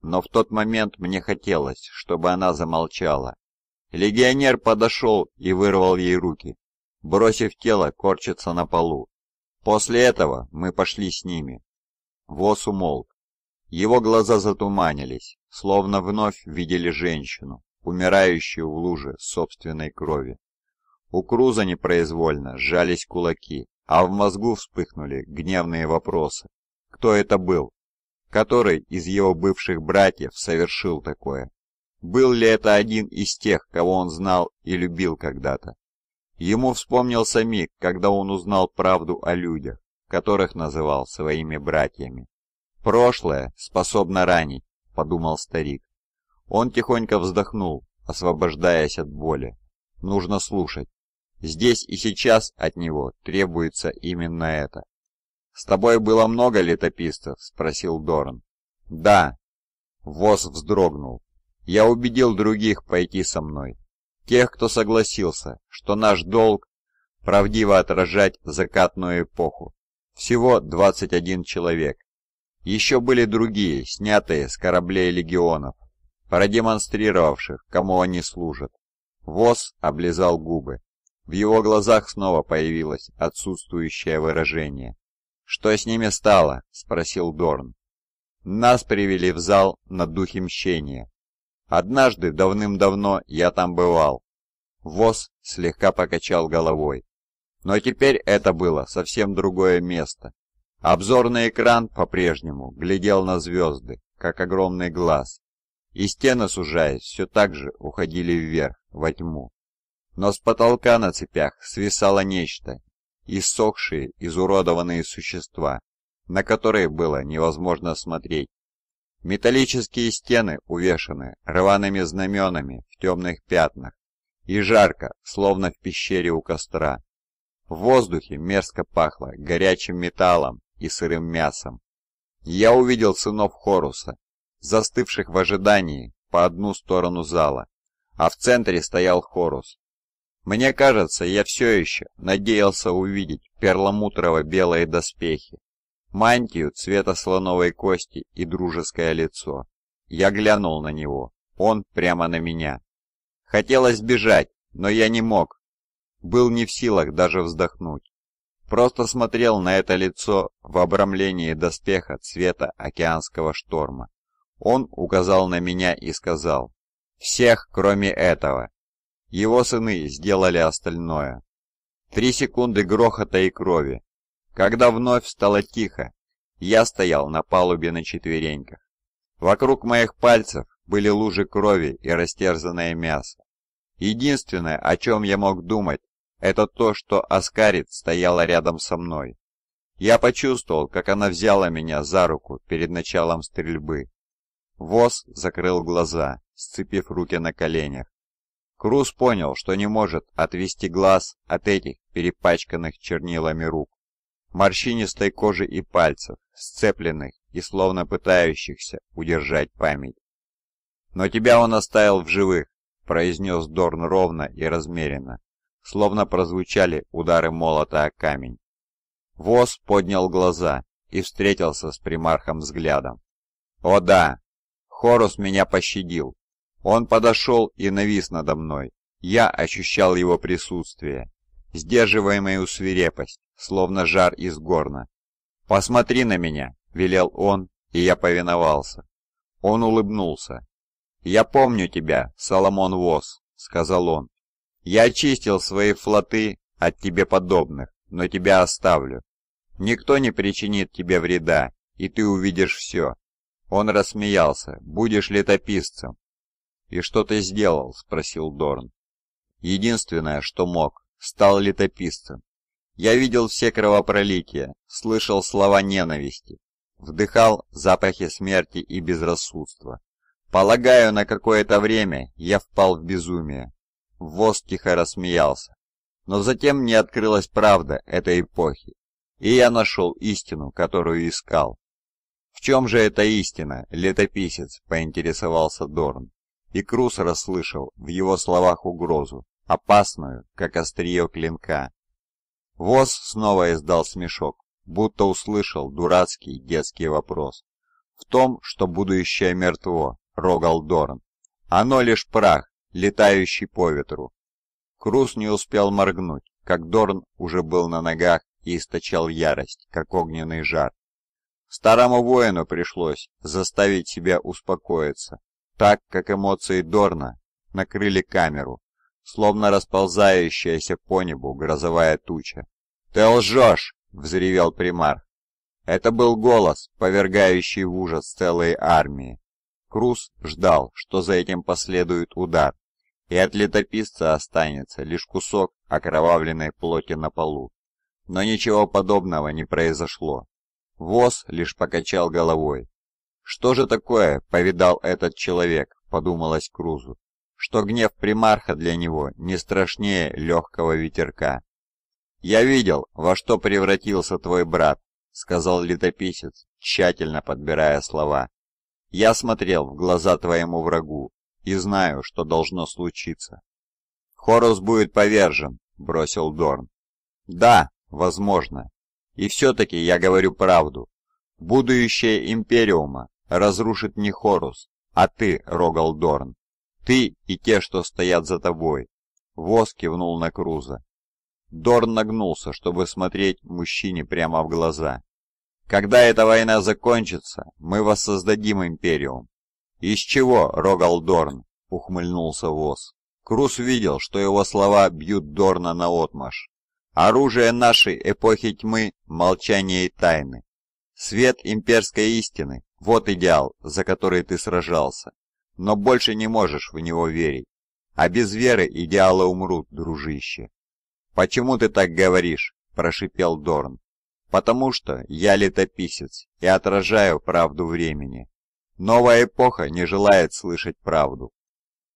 Speaker 1: но в тот момент мне хотелось, чтобы она замолчала. Легионер подошел и вырвал ей руки, бросив тело корчиться на полу. После этого мы пошли с ними. Вос умолк. Его глаза затуманились, словно вновь видели женщину, умирающую в луже собственной крови. У Круза непроизвольно сжались кулаки, а в мозгу вспыхнули гневные вопросы. Кто это был? Который из его бывших братьев совершил такое? Был ли это один из тех, кого он знал и любил когда-то? Ему вспомнился миг, когда он узнал правду о людях, которых называл своими братьями. «Прошлое способно ранить», — подумал старик. Он тихонько вздохнул, освобождаясь от боли. Нужно слушать. Здесь и сейчас от него требуется именно это. «С тобой было много летописцев?» — спросил Доран. «Да». Воз вздрогнул. «Я убедил других пойти со мной. Тех, кто согласился, что наш долг — правдиво отражать закатную эпоху. Всего 21 человек. Еще были другие, снятые с кораблей легионов, продемонстрировавших, кому они служат. Воз облизал губы. В его глазах снова появилось отсутствующее выражение. «Что с ними стало?» — спросил Дорн. «Нас привели в зал на духе мщения. Однажды, давным-давно, я там бывал». Воз слегка покачал головой. Но теперь это было совсем другое место. Обзорный экран по-прежнему глядел на звезды, как огромный глаз, и стены, сужаясь, все так же уходили вверх, во тьму. Но с потолка на цепях свисало нечто, иссохшие, изуродованные существа, на которые было невозможно смотреть. Металлические стены увешаны рваными знаменами в темных пятнах, и жарко, словно в пещере у костра. В воздухе мерзко пахло горячим металлом и сырым мясом. Я увидел сынов Хоруса, застывших в ожидании по одну сторону зала, а в центре стоял Хорус. Мне кажется, я все еще надеялся увидеть перламутрово-белые доспехи, мантию цвета слоновой кости и дружеское лицо. Я глянул на него, он прямо на меня. Хотелось бежать, но я не мог. Был не в силах даже вздохнуть. Просто смотрел на это лицо в обрамлении доспеха цвета океанского шторма. Он указал на меня и сказал, «Всех, кроме этого». Его сыны сделали остальное. Три секунды грохота и крови. Когда вновь стало тихо, я стоял на палубе на четвереньках. Вокруг моих пальцев были лужи крови и растерзанное мясо. Единственное, о чем я мог думать, это то, что Аскарит стояла рядом со мной. Я почувствовал, как она взяла меня за руку перед началом стрельбы. Вос закрыл глаза, сцепив руки на коленях. Круз понял, что не может отвести глаз от этих перепачканных чернилами рук, морщинистой кожи и пальцев, сцепленных и словно пытающихся удержать память. «Но тебя он оставил в живых», — произнес Дорн ровно и размеренно, словно прозвучали удары молота о камень. Вос поднял глаза и встретился с примархом взглядом. «О да, Хорус меня пощадил. Он подошел и навис надо мной. Я ощущал его присутствие, сдерживаемую свирепость, словно жар из горна. «Посмотри на меня!» — велел он, и я повиновался. Он улыбнулся. «Я помню тебя, Соломон Вос», — сказал он. «Я очистил свои флоты от тебе подобных, но тебя оставлю. Никто не причинит тебе вреда, и ты увидишь все, он рассмеялся. «Будешь летописцем». «И что ты сделал?» — спросил Дорн. «Единственное, что мог, стал летописцем. Я видел все кровопролития, слышал слова ненависти, вдыхал запахи смерти и безрассудства. Полагаю, на какое-то время я впал в безумие». Вос тихо рассмеялся. Но затем мне открылась правда этой эпохи, и я нашел истину, которую искал. «В чем же эта истина, летописец?» – поинтересовался Дорн. И Крус расслышал в его словах угрозу, опасную, как острие клинка. Воз снова издал смешок, будто услышал дурацкий детский вопрос. «В том, что будущее мертво», — рогал Дорн. «Оно лишь прах, летающий по ветру». Крус не успел моргнуть, как Дорн уже был на ногах и источал ярость, как огненный жар. Старому воину пришлось заставить себя успокоиться, так как эмоции Дорна накрыли камеру, словно расползающаяся по небу грозовая туча. «Ты лжешь!» — взревел примар. Это был голос, повергающий в ужас целые армии. Круз ждал, что за этим последует удар, и от летописца останется лишь кусок окровавленной плоти на полу. Но ничего подобного не произошло. Воз лишь покачал головой. «Что же такое?» — повидал этот человек, — подумалось Крузу, что гнев примарха для него не страшнее легкого ветерка. «Я видел, во что превратился твой брат», — сказал летописец, тщательно подбирая слова. «Я смотрел в глаза твоему врагу и знаю, что должно случиться». «Хорус будет повержен», — бросил Дорн. «Да, возможно, и все-таки я говорю правду. Будущее Империума разрушит не Хорус, а ты, Рогалдорн. Ты и те, что стоят за тобой. Воз кивнул на Круза. Дорн нагнулся, чтобы смотреть мужчине прямо в глаза. «Когда эта война закончится, мы воссоздадим Империум». «Из чего, Рогал Дорн?» — ухмыльнулся Воз. Круз видел, что его слова бьют Дорна наотмашь. Оружие нашей эпохи тьмы – молчание и тайны. Свет имперской истины – вот идеал, за который ты сражался, но больше не можешь в него верить. А без веры идеалы умрут, дружище. «Почему ты так говоришь?» – прошипел Дорн. «Потому что я летописец и отражаю правду времени. Новая эпоха не желает слышать правду».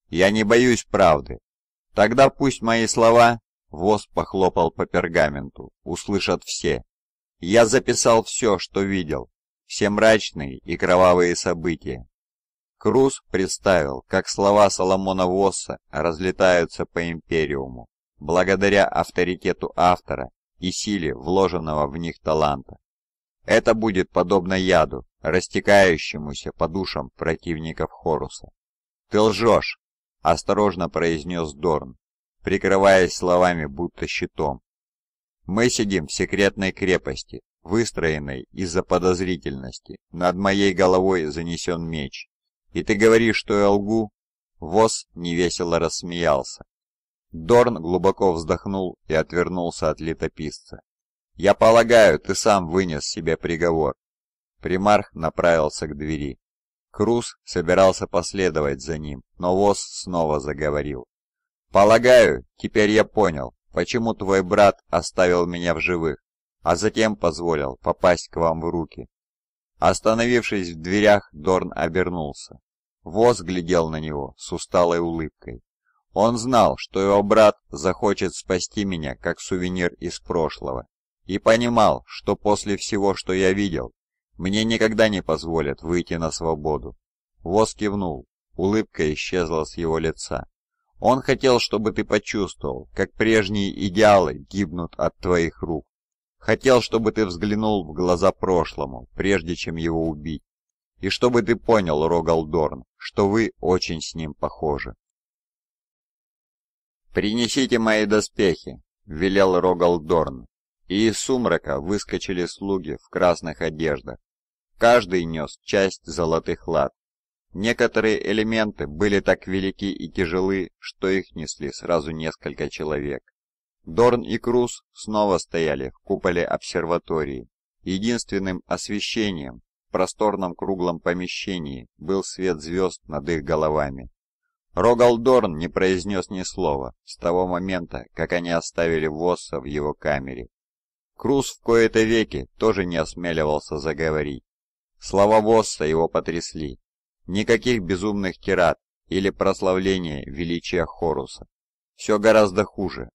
Speaker 1: «Я не боюсь правды. Тогда пусть мои слова Воз похлопал по пергаменту. «Услышат все. Я записал все, что видел. Все мрачные и кровавые события». Круз представил, как слова Соломона Восса разлетаются по Империуму, благодаря авторитету автора и силе вложенного в них таланта. Это будет подобно яду, растекающемуся по душам противников Хоруса. «Ты лжешь!» – осторожно произнес Дорн прикрываясь словами будто щитом. «Мы сидим в секретной крепости, выстроенной из-за подозрительности. Над моей головой занесен меч. И ты говоришь, что я лгу?» Вос невесело рассмеялся. Дорн глубоко вздохнул и отвернулся от летописца. «Я полагаю, ты сам вынес себе приговор». Примарх направился к двери. Круз собирался последовать за ним, но Вос снова заговорил. «Полагаю, теперь я понял, почему твой брат оставил меня в живых, а затем позволил попасть к вам в руки». Остановившись в дверях, Дорн обернулся. Воз глядел на него с усталой улыбкой. Он знал, что его брат захочет спасти меня, как сувенир из прошлого, и понимал, что после всего, что я видел, мне никогда не позволят выйти на свободу. Воз кивнул, улыбка исчезла с его лица. Он хотел, чтобы ты почувствовал, как прежние идеалы гибнут от твоих рук. Хотел, чтобы ты взглянул в глаза прошлому, прежде чем его убить. И чтобы ты понял, Рогалдорн, что вы очень с ним похожи. «Принесите мои доспехи», — велел Рогалдорн. И из сумрака выскочили слуги в красных одеждах. Каждый нес часть золотых лад. Некоторые элементы были так велики и тяжелы, что их несли сразу несколько человек. Дорн и Круз снова стояли в куполе обсерватории. Единственным освещением в просторном круглом помещении был свет звезд над их головами. Рогал Дорн не произнес ни слова с того момента, как они оставили Восса в его камере. Круз в кои-то веки тоже не осмеливался заговорить. Слова Восса его потрясли, Никаких безумных тират или прославления величия Хоруса. Все гораздо хуже.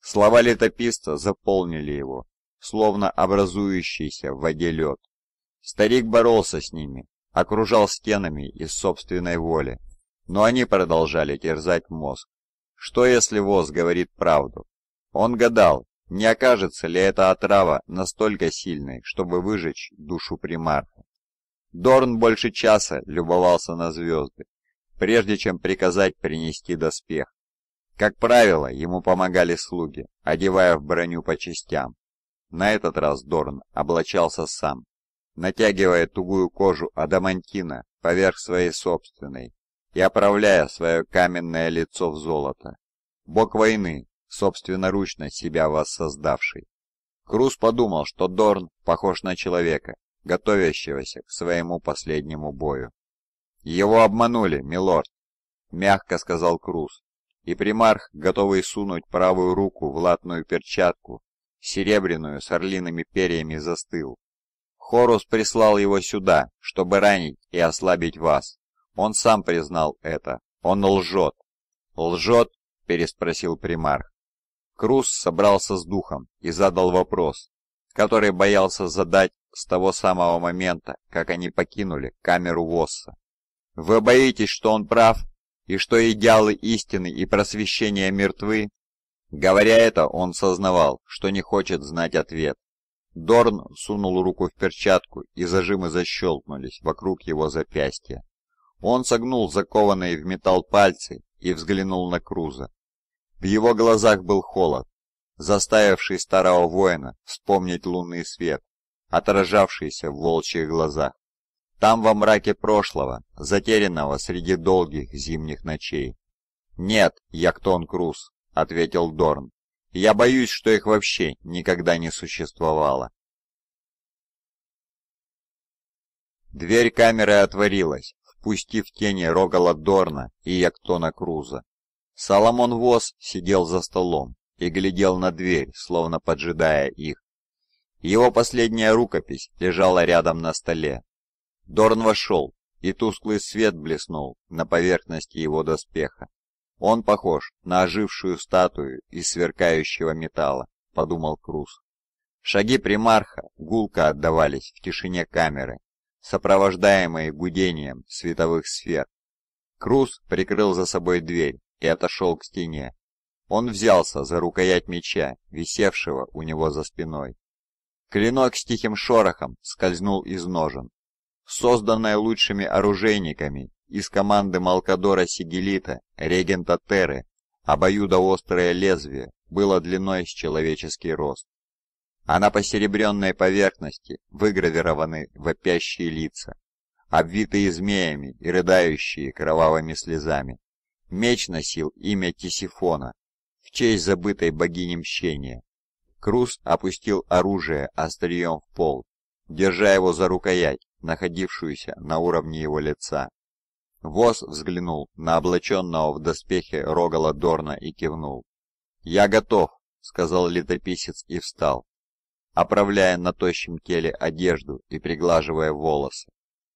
Speaker 1: Слова летописца заполнили его, словно образующийся в воде лед. Старик боролся с ними, окружал стенами из собственной воли, но они продолжали терзать мозг. Что если Воз говорит правду? Он гадал, не окажется ли эта отрава настолько сильной, чтобы выжечь душу примарха. Дорн больше часа любовался на звезды, прежде чем приказать принести доспех. Как правило, ему помогали слуги, одевая в броню по частям. На этот раз Дорн облачался сам, натягивая тугую кожу адамантина поверх своей собственной и оправляя свое каменное лицо в золото. Бог войны, собственноручно себя воссоздавший. Круз подумал, что Дорн похож на человека, готовящегося к своему последнему бою. «Его обманули, милорд», — мягко сказал Круз, и примарх, готовый сунуть правую руку в латную перчатку, серебряную с орлиными перьями, застыл. Хорус прислал его сюда, чтобы ранить и ослабить вас. Он сам признал это. Он лжет. «Лжет?» — переспросил примарх. Круз собрался с духом и задал вопрос, который боялся задать с того самого момента, как они покинули камеру Восса. Вы боитесь, что он прав, и что идеалы истины и просвещения мертвы? Говоря это, он сознавал, что не хочет знать ответ. Дорн сунул руку в перчатку, и зажимы защелкнулись вокруг его запястья. Он согнул закованные в металл пальцы и взглянул на Круза. В его глазах был холод, заставивший старого воина вспомнить лунный свет отражавшийся в волчьих глазах. Там во мраке прошлого, затерянного среди долгих зимних ночей. «Нет, Яктон Круз», — ответил Дорн. «Я боюсь, что их вообще никогда не существовало». Дверь камеры отворилась, впустив тени Рогала Дорна и Яктона Круза. Соломон Вос сидел за столом и глядел на дверь, словно поджидая их. Его последняя рукопись лежала рядом на столе. Дорн вошел, и тусклый свет блеснул на поверхности его доспеха. «Он похож на ожившую статую из сверкающего металла», — подумал Круз. Шаги примарха гулко отдавались в тишине камеры, сопровождаемые гудением световых сфер. Круз прикрыл за собой дверь и отошел к стене. Он взялся за рукоять меча, висевшего у него за спиной. Клинок с тихим шорохом скользнул из ножен. Созданная лучшими оружейниками из команды Малкадора Сигелита, регента Терры, обоюдоострое лезвие было длиной с человеческий рост. А на посеребренной поверхности выгравированы вопящие лица, обвитые змеями и рыдающие кровавыми слезами. Меч носил имя Тисифона в честь забытой богини мщения. Круз опустил оружие острием в пол, держа его за рукоять, находившуюся на уровне его лица. Воз взглянул на облаченного в доспехе Рогала Дорна и кивнул. «Я готов», — сказал летописец и встал, оправляя на тощем теле одежду и приглаживая волосы.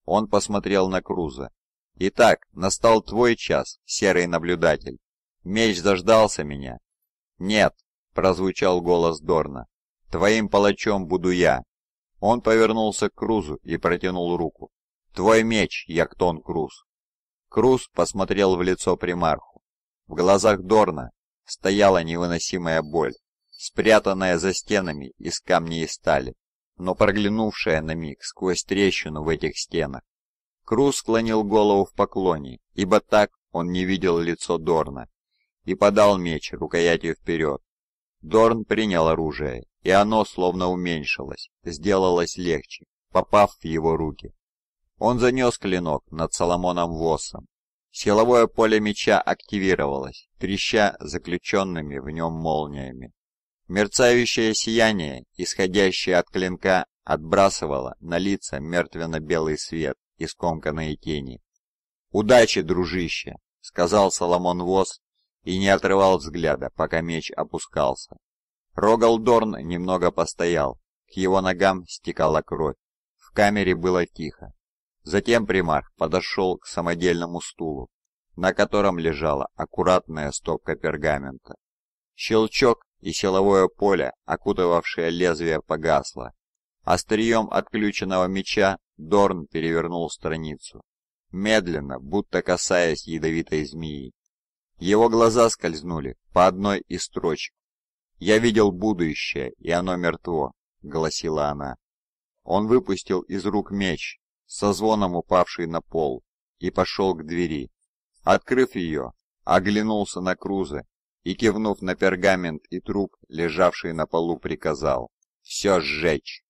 Speaker 1: Он посмотрел на Круза. «Итак, настал твой час, серый наблюдатель. Меч заждался меня?» «Нет», — прозвучал голос Дорна. «Твоим палачом буду я». Он повернулся к Крузу и протянул руку. «Твой меч, Яктон Круз». Круз посмотрел в лицо примарху. В глазах Дорна стояла невыносимая боль, спрятанная за стенами из камней и стали, но проглянувшая на миг сквозь трещину в этих стенах. Круз склонил голову в поклоне, ибо так он не видел лицо Дорна, и подал меч рукоятью вперед. Дорн принял оружие, и оно словно уменьшилось, сделалось легче, попав в его руки. Он занес клинок над Соломоном Воссом. Силовое поле меча активировалось, треща заключенными в нем молниями. Мерцающее сияние, исходящее от клинка, отбрасывало на лица мертвенно-белый свет и скомканные тени. «Удачи, дружище!» — сказал Соломон Вос и не отрывал взгляда, пока меч опускался. Рогалдорн немного постоял, к его ногам стекала кровь. В камере было тихо. Затем примарх подошел к самодельному стулу, на котором лежала аккуратная стопка пергамента. Щелчок и силовое поле, окутывавшее лезвие, погасло. Острием отключенного меча Дорн перевернул страницу. Медленно, будто касаясь ядовитой змеи, его глаза скользнули по одной из строчек. «Я видел будущее, и оно мертво», — гласила она. Он выпустил из рук меч, со звоном упавший на пол, и пошел к двери. Открыв ее, оглянулся на Крузы и, кивнув на пергамент и труп, лежавший на полу, приказал «Все сжечь!»